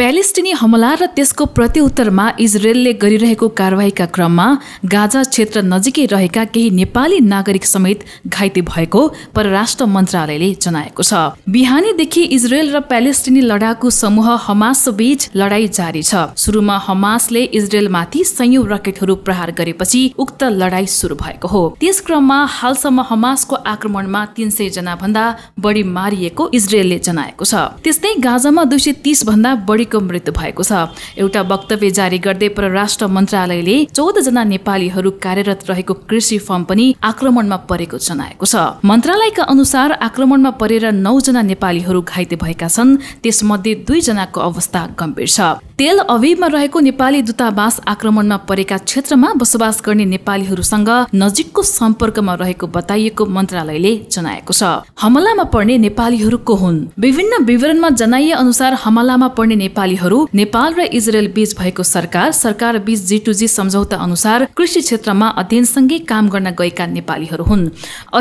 प्यालेस्टिनी हमला र त्यसको प्रत्युत्तरमा इजरायलले गरिरहेको कारवाहीका क्रममा गाजा क्षेत्र नजिकै रहेका केही नेपाली नागरिक समेत घाइते भएको परराष्ट्र मन्त्रालयले जनाएको छ बिहानीदेखि इजरायल र प्यालेस्टिनी लडाकु समूह हमास बीच लडाई जारी छ सुरुमा हमासले इजरायलमाथि संयौं रकेटहरू प्रहार गरेपछि उक्त लडाई सुरु भएको हो त्यस क्रममा हालसम्म हमासको आक्रमणमा तीन सय जना भन्दा बढी मारिएको इजरायलले जनाएको छ त्यस्तै गाजामा दुई सय तीस भन्दा बढी व्यक्तिको मृत्यु भएको छ एउटा वक्तव्य जारी गर्दै परराष्ट्र मन्त्रालयले जना नेपालीहरू कार्यरत रहेको कृषि फर्म पनि आक्रमणमा परेको जनाएको छ मन्त्रालयका अनुसार आक्रमणमा परेर नौजना नेपालीहरू घाइते भएका छन् त्यसमध्ये दुईजनाको अवस्था गम्भीर छ तेल अभिमा रहेको नेपाली दूतावास आक्रमणमा परेका क्षेत्रमा बसोबास गर्ने नेपालीहरूसँग नजिकको सम्पर्कमा रहेको बताइएको मन्त्रालयले जनाएको छ हमलामा पर्ने नेपालीहरू को हुन् विभिन्न विवरणमा जनाइए अनुसार हमलामा पर्ने नेपालीहरू नेपाल र इजरायल बीच भएको सरकार सरकार बीच जी सम्झौता अनुसार कृषि क्षेत्रमा अध्ययनसँगै काम गर्न गएका नेपालीहरू हुन्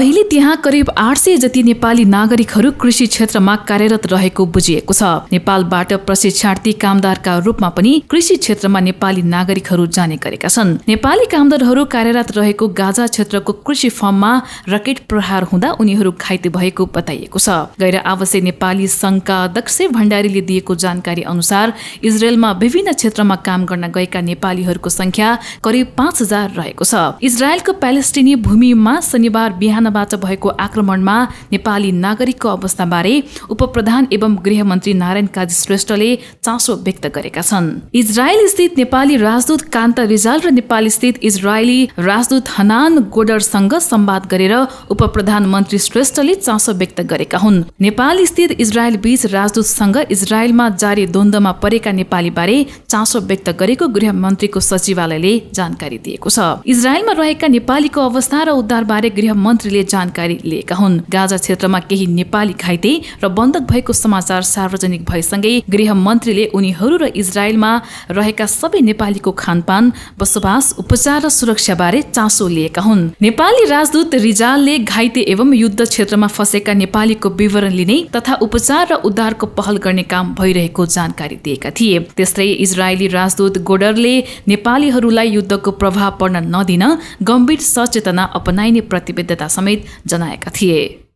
अहिले त्यहाँ करिब आठ सय जति नेपाली नागरिकहरू कृषि क्षेत्रमा कार्यरत रहेको बुझिएको छ नेपालबाट प्रशिक्षार्थी कामदारका रूपमा पनि कृषि क्षेत्रमा नेपाली नागरिकहरू जाने गरेका छन् नेपाली कामदारहरू कार्यरत रहेको गाजा क्षेत्रको कृषि फर्ममा रकेट प्रहार हुँदा उनीहरू घाइते भएको बताइएको छ गैर आवश्यक नेपाली संघका अध्यक्ष भण्डारीले दिएको जानकारी अनुसार इजरायलमा विभिन्न क्षेत्रमा काम गर्न गएका नेपालीहरूको संख्या करिब पाँच हजार रहेको छ इजरायलको प्यालेस्टिनी भूमिमा शनिबार बिहानबाट भएको आक्रमणमा नेपाली नागरिकको अवस्थाबारे उप प्रधान एवं गृहमन्त्री नारायण काजी श्रेष्ठले चासो व्यक्त गरेका गरेका छन् इजरायल स्थित नेपाली राजदूत कान्ता रिजाल र नेपाल स्थित इजरायली राजदूत हनान गोडरसँग सम्वाद गरेर उप प्रधानमन्त्री श्रेष्ठले चासो व्यक्त गरेका हुन् नेपाल स्थित इजरायल बीच राजदूतसँग इजरायलमा जारी द्वन्दमा परेका नेपाली बारे चासो व्यक्त गरेको गृह मन्त्रीको सचिवालयले जानकारी दिएको छ इजरायलमा रहेका नेपालीको अवस्था र उद्धार बारे गृह मन्त्रीले जानकारी लिएका हुन् गाजा क्षेत्रमा केही नेपाली घाइते र बन्दक भएको समाचार सार्वजनिक भएसँगै गृह मन्त्रीले उनीहरू र इजरायलमा रहेका सबै नेपालीको खानपान बसोबास उपचार र सुरक्षा बारे चासो लिएका हुन् नेपाली राजदूत रिजालले घाइते एवं युद्ध क्षेत्रमा फँसेका नेपालीको विवरण लिने तथा उपचार र उद्धारको पहल गर्ने काम भइरहेको जानकारी दिएका थिए त्यस्तै इजरायली राजदूत गोडरले नेपालीहरूलाई युद्धको प्रभाव पर्न नदिन गम्भीर सचेतना अपनाइने प्रतिबद्धता समेत जनाएका थिए